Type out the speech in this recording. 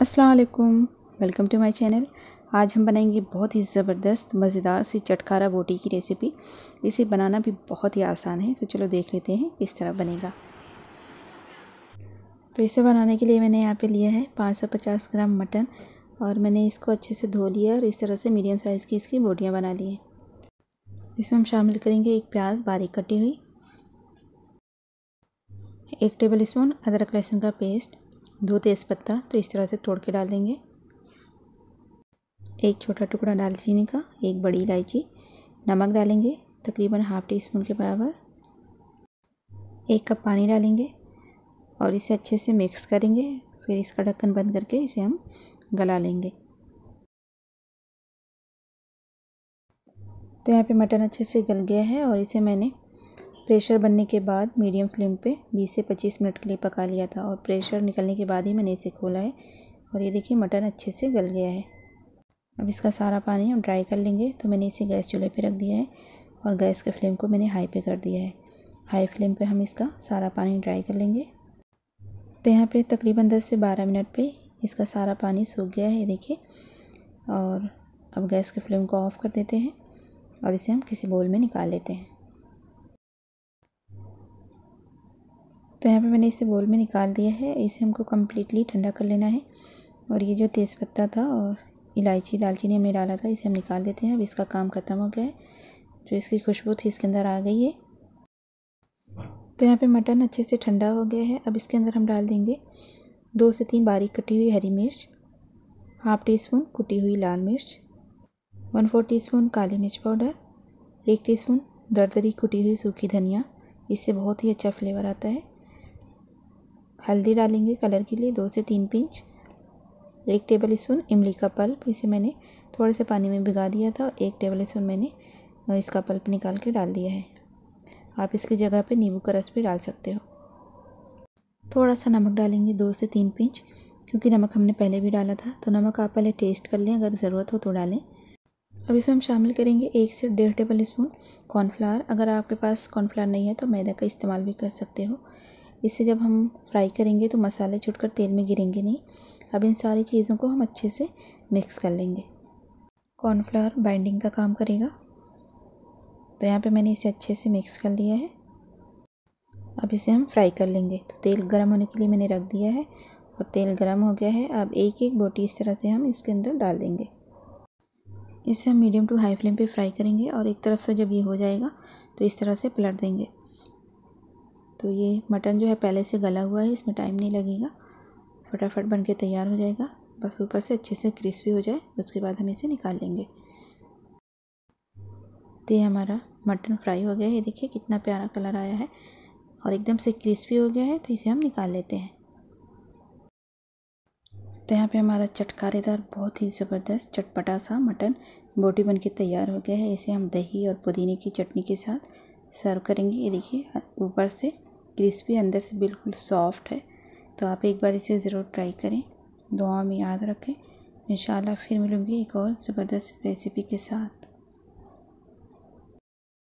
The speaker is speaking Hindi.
असलकुम वेलकम टू माय चैनल आज हम बनाएंगे बहुत ही ज़बरदस्त मज़ेदार सी चटकारा बोटी की रेसिपी इसे बनाना भी बहुत ही आसान है तो चलो देख लेते हैं किस तरह बनेगा तो इसे बनाने के लिए मैंने यहाँ पे लिया है पाँच सौ पचास ग्राम मटन और मैंने इसको अच्छे से धो लिया और इस तरह से मीडियम साइज़ की इसकी बोटियाँ बना ली हैं इसमें हम शामिल करेंगे एक प्याज बारीक कटी हुई एक टेबल स्पून अदरक लहसुन का पेस्ट दो तेज़पत्ता तो इस तरह से तोड़ के डाल देंगे एक छोटा टुकड़ा दालचीनी का एक बड़ी इलायची नमक डालेंगे तकरीबन हाफ़ टी स्पून के बराबर एक कप पानी डालेंगे और इसे अच्छे से मिक्स करेंगे फिर इसका ढक्कन बंद करके इसे हम गला लेंगे तो यहाँ पे मटन अच्छे से गल गया है और इसे मैंने प्रेशर बनने के बाद मीडियम फ्लेम पे 20 से 25 मिनट के लिए पका लिया था और प्रेशर निकलने के बाद ही मैंने इसे खोला है और ये देखिए मटन अच्छे से गल गया है अब इसका सारा पानी हम ड्राई कर लेंगे तो मैंने इसे गैस चूल्हे पे रख दिया है और गैस के फ्लेम को मैंने हाई पे कर दिया है हाई फ्लेम पर हम इसका सारा पानी ड्राई कर लेंगे तो यहाँ पर तकरीबन दस से बारह मिनट पर इसका सारा पानी सूख गया है देखिए और अब गैस के फ्लेम को ऑफ़ कर देते हैं और इसे हम किसी बोल में निकाल लेते हैं तो यहाँ पे मैंने इसे बोल में निकाल दिया है इसे हमको कम्प्लीटली ठंडा कर लेना है और ये जो तेज़पत्ता था और इलायची दालचीनी हमने डाला था इसे हम निकाल देते हैं अब इसका काम ख़त्म हो गया है जो इसकी खुशबू थी इसके अंदर आ गई है तो यहाँ पे मटन अच्छे से ठंडा हो गया है अब इसके अंदर हम डाल देंगे दो से तीन बारीक कटी हुई हरी मिर्च हाफ टी स्पून कुटी हुई लाल मिर्च वन फोर टी स्पून काली मिर्च पाउडर एक टी स्पून दरदरी कुटी हुई सूखी धनिया इससे बहुत ही अच्छा फ्लेवर आता है हल्दी डालेंगे कलर के लिए दो से तीन पिंच एक टेबल स्पून इमली का पल्प इसे मैंने थोड़े से पानी में भिगा दिया था एक टेबल स्पून मैंने इसका पल्प निकाल के डाल दिया है आप इसकी जगह पे नींबू का रस भी डाल सकते हो थोड़ा सा नमक डालेंगे दो से तीन पिंच क्योंकि नमक हमने पहले भी डाला था तो नमक आप पहले टेस्ट कर लें अगर ज़रूरत हो तो डालें अब इसमें हम शामिल करेंगे एक से डेढ़ टेबल स्पून कॉर्नफ्लावर अगर आपके पास कॉर्नफ्लावर नहीं है तो मैदा का इस्तेमाल भी कर सकते हो इसे जब हम फ्राई करेंगे तो मसाले छुटकर तेल में गिरेंगे नहीं अब इन सारी चीज़ों को हम अच्छे से मिक्स कर लेंगे कॉर्नफ्लावर बाइंडिंग का काम करेगा तो यहाँ पे मैंने इसे अच्छे से मिक्स कर लिया है अब इसे हम फ्राई कर लेंगे तो तेल गर्म होने के लिए मैंने रख दिया है और तेल गर्म हो गया है अब एक एक बोटी इस तरह से हम इसके अंदर डाल देंगे इसे हम मीडियम टू हाई फ्लेम पे फ्राई करेंगे और एक तरफ से जब ये हो जाएगा तो इस तरह से पलट देंगे तो ये मटन जो है पहले से गला हुआ है इसमें टाइम नहीं लगेगा फटाफट बन के तैयार हो जाएगा बस ऊपर से अच्छे से क्रिस्पी हो जाए उसके बाद हम इसे निकाल लेंगे तो ये हमारा मटन फ्राई हो गया है देखिए कितना प्यारा कलर आया है और एकदम से क्रिस्पी हो गया है तो इसे हम निकाल लेते हैं तो यहाँ पे हमारा चटकारेदार बहुत ही ज़बरदस्त चटपटा सा मटन बोटी बन के तैयार हो गया है इसे हम दही और पुदीने की चटनी के साथ सर्व करेंगे ये देखिए ऊपर से क्रिस्पी अंदर से बिल्कुल सॉफ्ट है तो आप एक बार इसे ज़रूर ट्राई करें दुआ में याद रखें इन फिर मिलूँगी एक और ज़बरदस्त रेसिपी के साथ